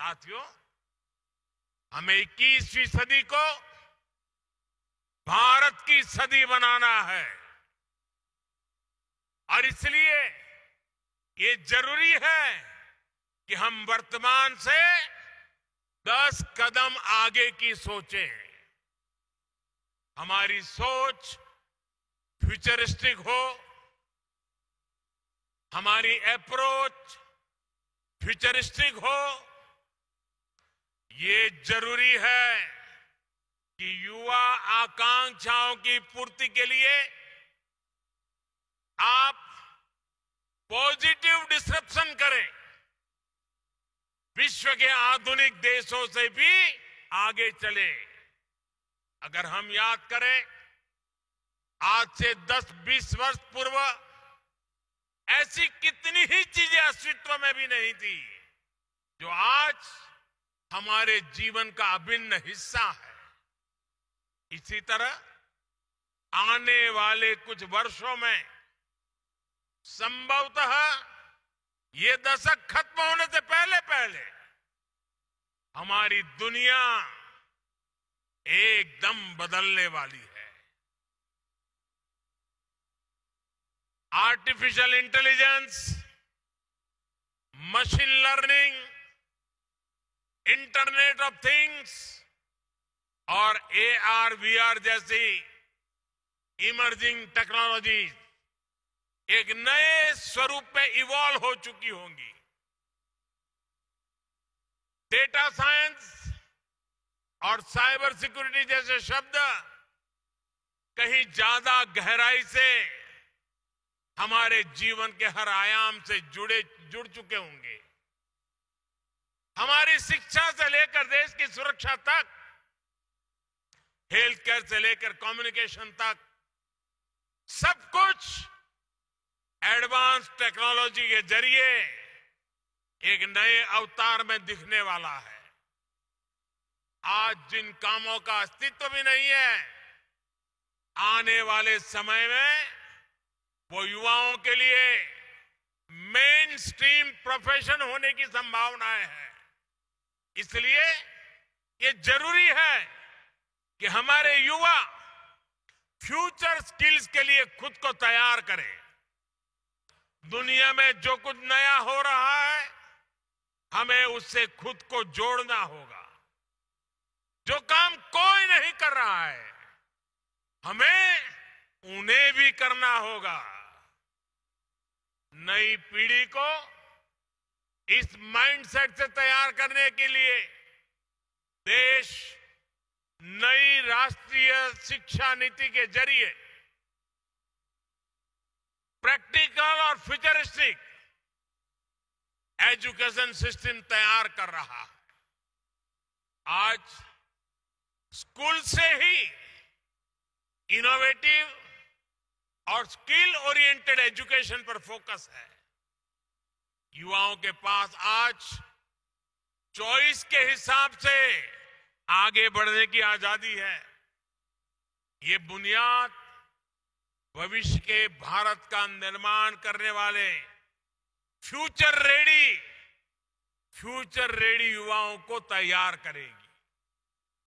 साथियों हमें इक्कीसवीं सदी को भारत की सदी बनाना है और इसलिए ये जरूरी है कि हम वर्तमान से दस कदम आगे की सोचें हमारी सोच फ्यूचरिस्टिक हो हमारी अप्रोच फ्यूचरिस्टिक हो ये जरूरी है कि युवा आकांक्षाओं की पूर्ति के लिए आप पॉजिटिव डिस्क्रिप्शन करें विश्व के आधुनिक देशों से भी आगे चले अगर हम याद करें आज से 10-20 वर्ष पूर्व ऐसी कितनी ही चीजें अस्तित्व में भी नहीं थी जो आज हमारे जीवन का अभिन्न हिस्सा है इसी तरह आने वाले कुछ वर्षों में संभवतः ये दशक खत्म होने से पहले पहले हमारी दुनिया एकदम बदलने वाली है artificial intelligence machine learning internet of things और ए आर वी आर जैसी इमर्जिंग टेक्नोलॉजी एक नए स्वरूप में इवॉल्व हो चुकी होंगी डेटा साइंस और साइबर सिक्योरिटी जैसे शब्द कहीं ज्यादा गहराई से हमारे जीवन के हर आयाम से जुड़े जुड़ चुके होंगे हमारी शिक्षा से लेकर देश की सुरक्षा तक हेल्थ केयर से लेकर कम्युनिकेशन तक सब कुछ एडवांस टेक्नोलॉजी के जरिए एक नए अवतार में दिखने वाला है आज जिन कामों का अस्तित्व भी नहीं है आने वाले समय में वो युवाओं के लिए मेन स्ट्रीम प्रोफेशन होने की संभावनाएं हैं इसलिए ये जरूरी है कि हमारे युवा फ्यूचर स्किल्स के लिए खुद को तैयार करें दुनिया में जो कुछ नया हो रहा है हमें उससे खुद को जोड़ना होगा जो काम कोई नहीं कर रहा है हमें उन्हें भी करना होगा नई पीढ़ी को इस माइंडसेट से तैयार करने के लिए देश नई राष्ट्रीय शिक्षा नीति के जरिए प्रैक्टिकल और फ्यूचरिस्टिक एजुकेशन सिस्टम तैयार कर रहा है आज स्कूल से ही इनोवेटिव और स्किल ओरिएंटेड एजुकेशन पर फोकस है युवाओं के पास आज चॉइस के हिसाब से आगे बढ़ने की आजादी है ये बुनियाद भविष्य के भारत का निर्माण करने वाले फ्यूचर रेडी फ्यूचर रेडी युवाओं को तैयार करेगी